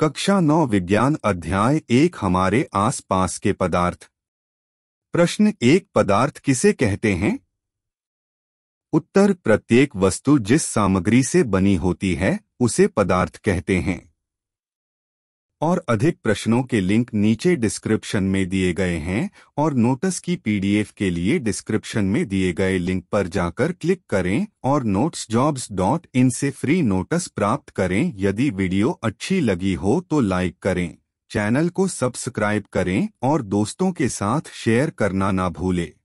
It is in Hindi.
कक्षा नौ विज्ञान अध्याय एक हमारे आसपास के पदार्थ प्रश्न एक पदार्थ किसे कहते हैं उत्तर प्रत्येक वस्तु जिस सामग्री से बनी होती है उसे पदार्थ कहते हैं और अधिक प्रश्नों के लिंक नीचे डिस्क्रिप्शन में दिए गए हैं और नोटिस की पीडीएफ के लिए डिस्क्रिप्शन में दिए गए लिंक पर जाकर क्लिक करें और नोट्स जॉब्स डॉट इन से फ्री नोटिस प्राप्त करें यदि वीडियो अच्छी लगी हो तो लाइक करें चैनल को सब्सक्राइब करें और दोस्तों के साथ शेयर करना ना भूलें